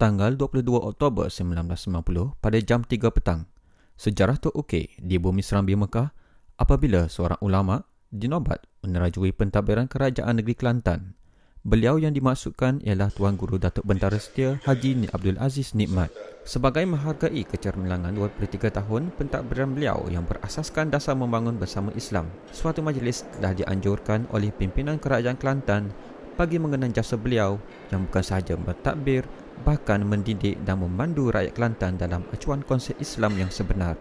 tanggal 22 Oktober 1990 pada jam 3 petang. Sejarah Tok Uke di bumi Serambi Mekah apabila seorang ulama dinobat menerajui pentadbiran kerajaan negeri Kelantan. Beliau yang dimaksudkan ialah Tuan Guru Datuk Bentara Setia Haji Abdul Aziz Nikmat. Sebagai menghargai kecerminangan 23 tahun pentadbiran beliau yang berasaskan dasar membangun bersama Islam, suatu majlis dah dianjurkan oleh pimpinan kerajaan Kelantan bagi mengenang jasa beliau yang bukan sahaja bertakbir, bahkan mendidik dan memandu rakyat Kelantan dalam acuan konsep Islam yang sebenar.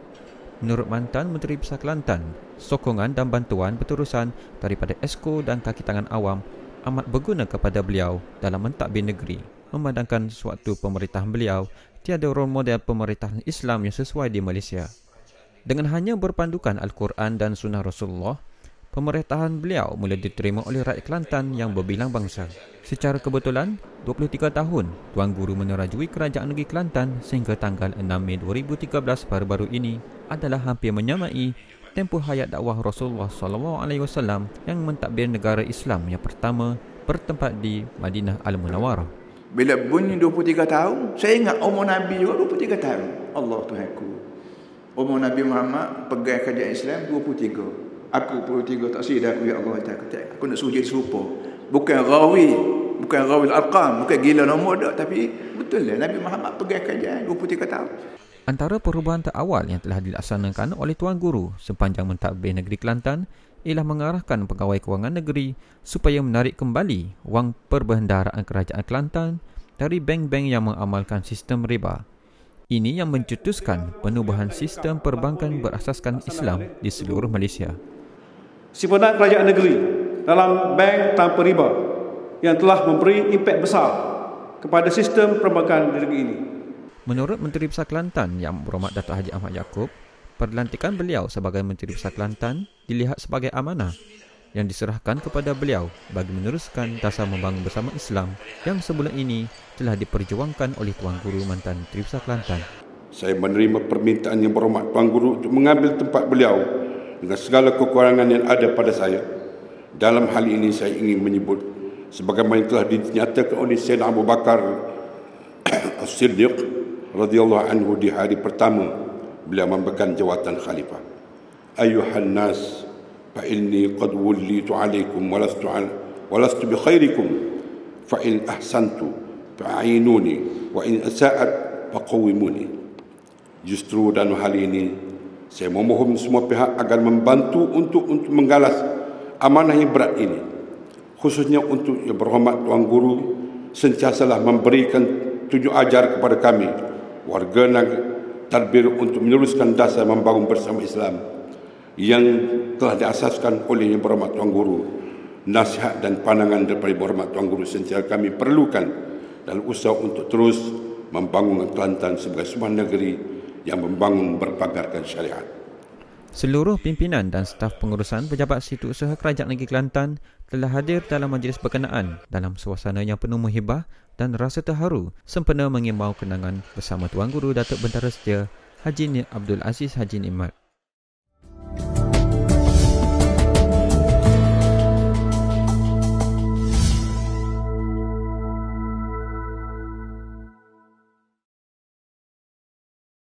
Menurut mantan Menteri Besar Kelantan, sokongan dan bantuan berterusan daripada esko dan kaki tangan awam amat berguna kepada beliau dalam mentadbir negeri. Memandangkan suatu pemerintahan beliau, tiada role model pemerintahan Islam yang sesuai di Malaysia. Dengan hanya berpandukan Al-Quran dan Sunnah Rasulullah, pemerintahan beliau mula diterima oleh rakyat Kelantan yang berbilang bangsa. Secara kebetulan, 23 tahun Tuan Guru menerajui Kerajaan Negeri Kelantan sehingga tanggal 6 Mei 2013 baru-baru ini adalah hampir menyamai tempoh hayat dakwah Rasulullah SAW yang mentadbir negara Islam yang pertama bertempat di Madinah al Munawwarah. Bila bunyi 23 tahun, saya ingat umur Nabi juga 23 tahun. Allah Tuhanku. Umur Nabi Muhammad pegang kerajaan Islam 23 tahun aku puluh tiga tak sihir aku ya Allah tak ketek aku nak sujud serupa bukan rawi bukan rawi al-arqam bukan gila nombor dak tapi betul lah Nabi Muhammad pegang kajian 23 tahun antara perubahan terawal yang telah dilaksanakan oleh tuan guru sepanjang mentadbir negeri Kelantan ialah mengarahkan pegawai kewangan negeri supaya menarik kembali wang perbendaharaan kerajaan Kelantan dari bank-bank yang mengamalkan sistem riba. Ini yang mencetuskan penubuhan sistem perbankan berasaskan Islam di seluruh Malaysia simpanan kerajaan negeri dalam bank tanpa riba yang telah memberi impak besar kepada sistem perbankan di negeri ini. Menurut Menteri Besar Kelantan yang berhormat Datuk Haji Ahmad Yaakob, perlantikan beliau sebagai Menteri Besar Kelantan dilihat sebagai amanah yang diserahkan kepada beliau bagi meneruskan dasar membangun bersama Islam yang sebulan ini telah diperjuangkan oleh Tuan Guru mantan Menteri Besar Kelantan. Saya menerima permintaan yang berhormat Tuan Guru untuk mengambil tempat beliau dengan segala kekurangan yang ada pada saya dalam hal ini saya ingin menyebut sebagaimana telah dinyatakan oleh Sayyidina Abu Bakar As-Siddiq radhiyallahu anhu di hari pertama beliau memegang jawatan khalifah ayuhan nas fa inni qad wullitu alaikum walastu al walastu bi khairikum fa in ahsantu fa'inuni wa in asa'at faqawimuni justru dalam hal ini saya memohon semua pihak agar membantu untuk untuk menggalas amanah yang berat ini. Khususnya untuk yang berhormat Tuan Guru sentiasalah memberikan tujuh ajar kepada kami warga negara tadbir untuk meneruskan dasar membangun bersama Islam yang telah diasaskan oleh yang berhormat Tuan Guru. Nasihat dan pandangan daripada yang berhormat Tuan Guru sentiasa kami perlukan dalam usaha untuk terus membangun Kelantan sebagai sebuah negeri yang membangun berpagarkan syariat. Seluruh pimpinan dan staf pengurusan pejabat situ usaha Kerajaan Negeri Kelantan telah hadir dalam majlis berkenaan dalam suasana yang penuh muhibah dan rasa terharu sempena mengimbau kenangan bersama Tuan Guru Datuk Bentara Setia Haji Abdul Aziz Haji Nimat.